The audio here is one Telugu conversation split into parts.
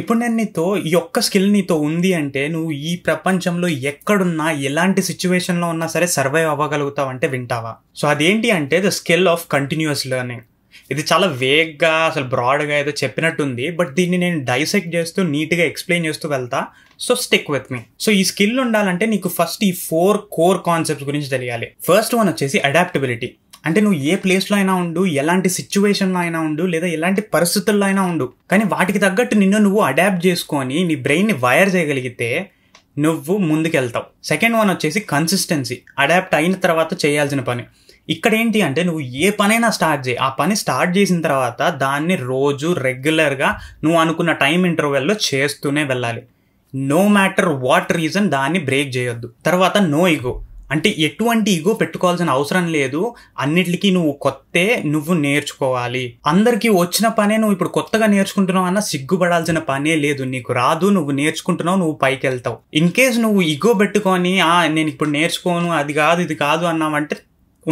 ఇప్పుడు నేను నీతో ఈ యొక్క స్కిల్ నీతో ఉంది అంటే నువ్వు ఈ ప్రపంచంలో ఎక్కడున్నా ఎలాంటి సిచ్యువేషన్లో ఉన్నా సరే సర్వైవ్ అవ్వగలుగుతావు అంటే వింటావా సో అదేంటి అంటే the skill of continuous learning ఇది చాలా వేగ్గా అసలు బ్రాడ్గా ఏదో చెప్పినట్టుంది బట్ దీన్ని నేను డైసెక్ట్ చేస్తూ నీట్గా ఎక్స్ప్లెయిన్ చేస్తూ వెళ్తా so stick with me so ఈ స్కిల్ ఉండాలంటే నీకు ఫస్ట్ ఈ ఫోర్ కోర్ కాన్సెప్ట్స్ గురించి తెలియాలి ఫస్ట్ వన్ వచ్చేసి అడాప్టబిలిటీ అంటే నువ్వు ఏ ప్లేస్లో అయినా ఉండు ఎలాంటి సిచ్యువేషన్లో అయినా ఉండు లేదా ఎలాంటి పరిస్థితుల్లో అయినా ఉండు కానీ వాటికి తగ్గట్టు నిన్ను నువ్వు అడాప్ట్ చేసుకొని నీ బ్రెయిన్ని వైర్ చేయగలిగితే నువ్వు ముందుకెళ్తావు సెకండ్ వన్ వచ్చేసి కన్సిస్టెన్సీ అడాప్ట్ అయిన తర్వాత చేయాల్సిన పని ఇక్కడ ఏంటి అంటే నువ్వు ఏ పనైనా స్టార్ట్ చేయి ఆ పని స్టార్ట్ చేసిన తర్వాత దాన్ని రోజు రెగ్యులర్గా నువ్వు అనుకున్న టైం ఇంటర్వెల్లో చేస్తూనే వెళ్ళాలి నో మ్యాటర్ వాట్ రీజన్ దాన్ని బ్రేక్ చేయొద్దు తర్వాత నో ఇగో అంటే ఎటువంటి ఇగో పెట్టుకోవాల్సిన అవసరం లేదు అన్నిటికీ నువ్వు కొత్తే నువ్వు నేర్చుకోవాలి అందరికీ వచ్చిన పనే నువ్వు ఇప్పుడు కొత్తగా నేర్చుకుంటున్నావు అన్న సిగ్గుపడాల్సిన పనే లేదు నీకు రాదు నువ్వు నేర్చుకుంటున్నావు నువ్వు పైకి వెళ్తావు ఇన్ కేస్ నువ్వు ఇగో పెట్టుకొని ఆ నేను ఇప్పుడు నేర్చుకోను అది కాదు ఇది కాదు అన్నావంటే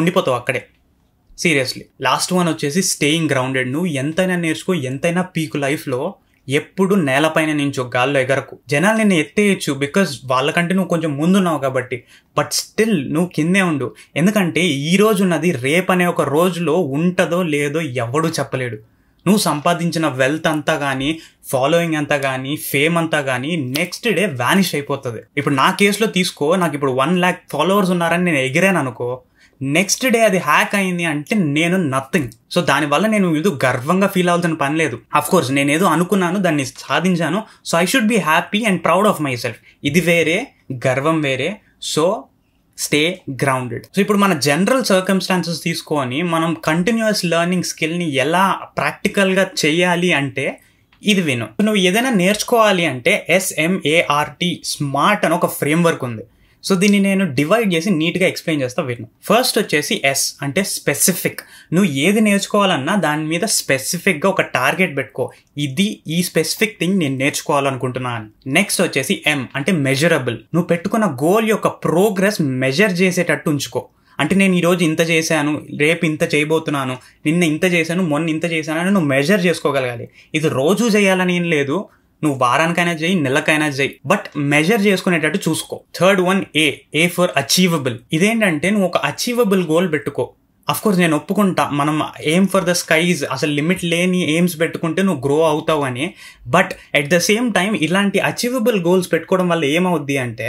ఉండిపోతావు అక్కడే సీరియస్లీ లాస్ట్ వన్ వచ్చేసి స్టేయింగ్ గ్రౌండెడ్ నువ్వు ఎంతైనా నేర్చుకో ఎంతైనా పీక్ లైఫ్లో ఎప్పుడు నేలపైన నుంచి ఒక గాల్లో ఎగరకు జనాలు నిన్ను ఎత్తేయచ్చు బికాజ్ వాళ్ళకంటే నువ్వు కొంచెం ముందున్నావు కాబట్టి బట్ స్టిల్ నువ్వు కిందే ఉండు ఎందుకంటే ఈ రోజు ఉన్నది రేపు అనే ఒక రోజులో ఉంటుందో లేదో ఎవడూ చెప్పలేడు నువ్వు సంపాదించిన వెల్త్ అంతా కానీ ఫాలోయింగ్ అంతా కానీ ఫేమ్ అంతా కానీ నెక్స్ట్ డే వ్యానిష్ అయిపోతుంది ఇప్పుడు నా కేసులో తీసుకో నాకు ఇప్పుడు వన్ ల్యాక్ ఫాలోవర్స్ ఉన్నారని నేను ఎగిరాను అనుకో నెక్స్ట్ డే అది హ్యాక్ అయింది అంటే నేను నథింగ్ సో దానివల్ల నేను ఇది గర్వంగా ఫీల్ అవుతున్న పని లేదు అఫ్ కోర్స్ ఏదో అనుకున్నాను దాన్ని సాధించాను so I should be happy and proud of myself ఇది వేరే గర్వం వేరే సో స్టే గ్రౌండెడ్ సో ఇప్పుడు మన జనరల్ సర్కమ్స్టాన్సెస్ తీసుకొని మనం కంటిన్యూస్ లెర్నింగ్ స్కిల్ని ఎలా ప్రాక్టికల్గా చేయాలి అంటే ఇది విను నువ్వు ఏదైనా నేర్చుకోవాలి అంటే ఎస్ఎంఏఆర్టీ స్మార్ట్ అని ఒక ఫ్రేమ్వర్క్ ఉంది సో దీన్ని నేను డివైడ్ చేసి నీట్గా ఎక్స్ప్లెయిన్ చేస్తా విను ఫస్ట్ వచ్చేసి ఎస్ అంటే స్పెసిఫిక్ నువ్వు ఏది నేర్చుకోవాలన్నా దాని మీద స్పెసిఫిక్గా ఒక టార్గెట్ పెట్టుకో ఇది ఈ స్పెసిఫిక్ థింగ్ నేను నేర్చుకోవాలనుకుంటున్నాను నెక్స్ట్ వచ్చేసి ఎం అంటే మెజరబుల్ నువ్వు పెట్టుకున్న గోల్ యొక్క ప్రోగ్రెస్ మెజర్ చేసేటట్టు ఉంచుకో అంటే నేను ఈరోజు ఇంత చేశాను రేపు ఇంత చేయబోతున్నాను నిన్న ఇంత చేశాను మొన్న ఇంత చేశాను అని నువ్వు మెజర్ చేసుకోగలగాలి ఇది రోజు చేయాలని ఏం లేదు నువ్వు వారానికైనా చేయి నెలకైనా చేయి బట్ మెజర్ చేసుకునేటట్టు చూసుకో third one A A for achievable ఇదేంటంటే నువ్వు ఒక అచీవబుల్ గోల్ పెట్టుకో కోర్స్ నేను ఒప్పుకుంటా మనం ఏం ఫర్ ద స్కైజ్ అసలు లిమిట్ లేని ఎయిమ్స్ పెట్టుకుంటే నువ్వు గ్రో అవుతావు అని but at the same time ఇలాంటి అచీవబుల్ గోల్స్ పెట్టుకోవడం వల్ల ఏమవుద్ది అంటే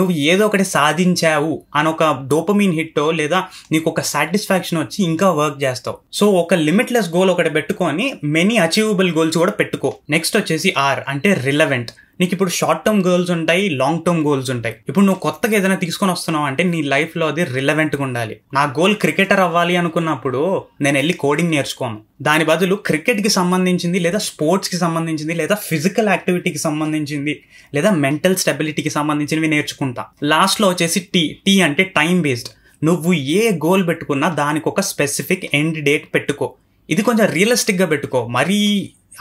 నువ్వు ఏదో ఒకటి సాధించావు అని ఒక డోపమీన్ హిట్టో లేదా నీకు ఒక సాటిస్ఫాక్షన్ వచ్చి ఇంకా వర్క్ చేస్తావు సో ఒక లిమిట్లెస్ గోల్ ఒకటి పెట్టుకొని మెనీ అచీవబుల్ గోల్స్ కూడా పెట్టుకో నెక్స్ట్ వచ్చేసి ఆర్ అంటే రిలవెంట్ నీకు ఇప్పుడు షార్ట్ టర్మ్ గోల్స్ ఉంటాయి లాంగ్ టర్మ్ గోల్స్ ఉంటాయి ఇప్పుడు నువ్వు కొత్తగా ఏదైనా తీసుకొని వస్తున్నావు అంటే నీ లైఫ్లో అది రిలవెంట్గా ఉండాలి నా గోల్ క్రికెటర్ అవ్వాలి అనుకున్నప్పుడు నేను వెళ్ళి కోడింగ్ నేర్చుకోను దాని బదులు క్రికెట్కి సంబంధించింది లేదా స్పోర్ట్స్కి సంబంధించింది లేదా ఫిజికల్ యాక్టివిటీకి సంబంధించింది లేదా మెంటల్ స్టెబిలిటీకి సంబంధించినవి నేర్చుకుంటా లాస్ట్లో వచ్చేసి టీ టీ అంటే టైం బేస్డ్ నువ్వు ఏ గోల్ పెట్టుకున్నా దానికి ఒక స్పెసిఫిక్ ఎండ్ డేట్ పెట్టుకో ఇది కొంచెం రియలిస్టిక్గా పెట్టుకో మరీ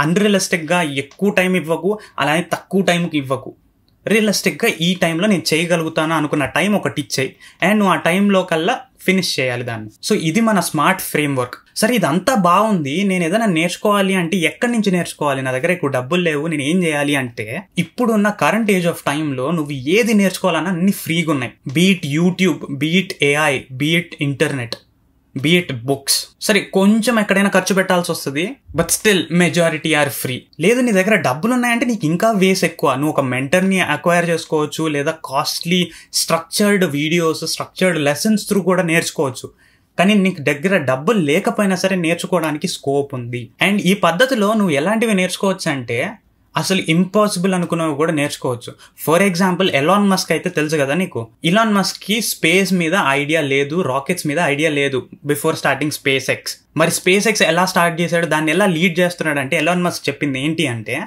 అన్రియలిస్టిక్గా ఎక్కువ టైం ఇవ్వకు అలానే తక్కువ టైంకి ఇవ్వకు రియలిస్టిక్గా ఈ టైంలో నేను చేయగలుగుతాను అనుకున్న టైం ఒకటి ఇచ్చేయి అండ్ నువ్వు ఆ టైంలో కల్లా ఫినిష్ చేయాలి దాన్ని సో ఇది మన స్మార్ట్ ఫ్రేమ్వర్క్ సరే ఇదంతా బాగుంది నేను ఏదైనా నేర్చుకోవాలి అంటే ఎక్కడి నుంచి నేర్చుకోవాలి నా దగ్గర ఎక్కువ డబ్బులు లేవు నేను ఏం చేయాలి అంటే ఇప్పుడున్న కరెంట్ ఏజ్ ఆఫ్ టైంలో నువ్వు ఏది నేర్చుకోవాలన్నా అన్ని ఫ్రీగా ఉన్నాయి be it YouTube be it AI be it internet be it books సరే కొంచెం ఎక్కడైనా ఖర్చు పెట్టాల్సి వస్తుంది but still majority are free లేదు నీ దగ్గర డబ్బులు ఉన్నాయంటే నీకు ఇంకా వేస్ ఎక్కువ నువ్వు ఒక మెంటర్ని అక్వైర్ చేసుకోవచ్చు లేదా costly structured videos structured lessons through కూడా నేర్చుకోవచ్చు కానీ నీకు దగ్గర డబ్బులు లేకపోయినా సరే నేర్చుకోవడానికి స్కోప్ ఉంది అండ్ ఈ పద్ధతిలో నువ్వు ఎలాంటివి నేర్చుకోవచ్చు అంటే అసలు ఇంపాసిబుల్ అనుకున్నవి కూడా నేర్చుకోవచ్చు ఫర్ ఎగ్జాంపుల్ ఎలాన్ మస్క్ అయితే తెలుసు కదా నీకు ఇలాన్ మస్క్కి స్పేస్ మీద ఐడియా లేదు రాకెట్స్ మీద ఐడియా లేదు బిఫోర్ స్టార్టింగ్ స్పేస్ ఎక్స్ మరి స్పేస్ ఎక్స్ ఎలా స్టార్ట్ చేశాడు దాన్ని ఎలా లీడ్ చేస్తున్నాడు అంటే ఎలాన్ మస్క్ చెప్పింది ఏంటి అంటే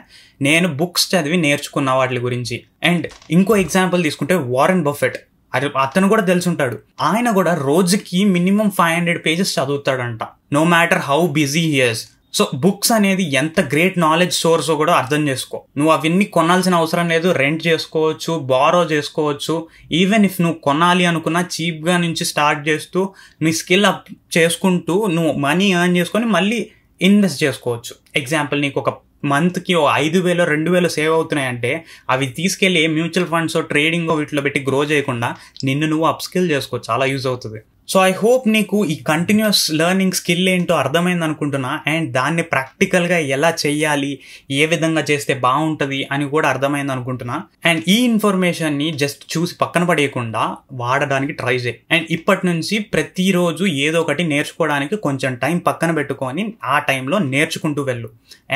నేను బుక్స్ చదివి నేర్చుకున్న వాటి గురించి అండ్ ఇంకో ఎగ్జాంపుల్ తీసుకుంటే వారెన్ బఫెట్ అది అతను కూడా తెలుసుంటాడు ఆయన కూడా రోజుకి మినిమం ఫైవ్ హండ్రెడ్ పేజెస్ చదువుతాడంట no matter how busy he's so books అనేది ఎంత గ్రేట్ నాలెడ్జ్ సోర్స్ కూడా అర్థం చేసుకో నువ్వు అవన్నీ కొనాల్సిన అవసరం లేదు రెంట్ చేసుకోవచ్చు బారో చేసుకోవచ్చు ఈవెన్ ఇఫ్ నువ్వు కొనాలి అనుకున్న చీప్గా నుంచి స్టార్ట్ చేస్తూ నీ స్కిల్ అప్ చేసుకుంటూ నువ్వు మనీ ఎర్న్ చేసుకొని మళ్ళీ ఇన్వెస్ట్ చేసుకోవచ్చు ఎగ్జాంపుల్ నీకు ఒక మంత్కి ఓ ఐదు వేలు రెండు వేలు సేవ్ అవుతున్నాయంటే అవి తీసుకెళ్ళి మ్యూచువల్ ఫండ్స్ ట్రేడింగ్ వీటిలో పెట్టి గ్రో చేయకుండా నిన్ను నువ్వు అప్స్కిల్ చేసుకోవచ్చు చాలా యూజ్ అవుతుంది సో ఐ హోప్ నీకు ఈ కంటిన్యూస్ లెర్నింగ్ స్కిల్ ఏంటో అర్థమైంది అనుకుంటున్నా అండ్ దాన్ని ప్రాక్టికల్గా ఎలా చేయాలి ఏ విధంగా చేస్తే బాగుంటుంది అని కూడా అర్థమైంది అనుకుంటున్నా అండ్ ఈ ఇన్ఫర్మేషన్ని జస్ట్ చూసి పక్కన పడేయకుండా వాడడానికి ట్రై చేయి అండ్ ఇప్పటి నుంచి ప్రతిరోజు ఏదో ఒకటి నేర్చుకోవడానికి కొంచెం టైం పక్కన పెట్టుకొని ఆ టైంలో నేర్చుకుంటూ వెళ్ళు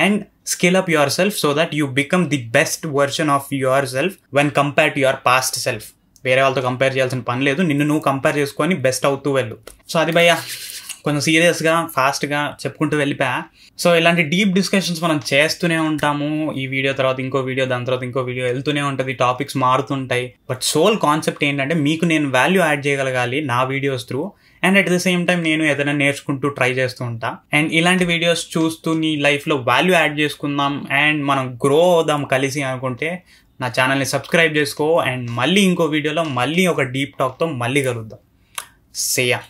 and skill up yourself so that you become the best version of yourself when compare to your past self వేరే వాళ్ళతో కంపేర్ చేయాల్సిన పని లేదు నిన్ను నువ్వు కంపేర్ చేసుకొని బెస్ట్ అవుతూ వెళ్ళు సో అది భయ్యా కొంచెం సీరియస్గా ఫాస్ట్గా చెప్పుకుంటూ వెళ్ళిపోయా సో ఇలాంటి డీప్ డిస్కషన్స్ మనం చేస్తూనే ఉంటాము ఈ వీడియో తర్వాత ఇంకో వీడియో దాని తర్వాత ఇంకో వీడియో వెళ్తూనే ఉంటుంది టాపిక్స్ మారుతుంటాయి బట్ సోల్ కాన్సెప్ట్ ఏంటంటే మీకు నేను వాల్యూ యాడ్ చేయగలగాలి నా videos through and at the same time నేను ఏదైనా నేర్చుకుంటూ ట్రై చేస్తూ ఉంటా అండ్ ఇలాంటి వీడియోస్ చూస్తూ నీ లైఫ్లో వాల్యూ యాడ్ చేసుకుందాం అండ్ మనం గ్రో అవుదాం కలిసి అనుకుంటే నా ఛానల్ని సబ్స్క్రైబ్ చేసుకో అండ్ మళ్ళీ ఇంకో వీడియోలో మళ్ళీ ఒక డీప్ టాక్తో మళ్ళీ కలుద్దాం సేయా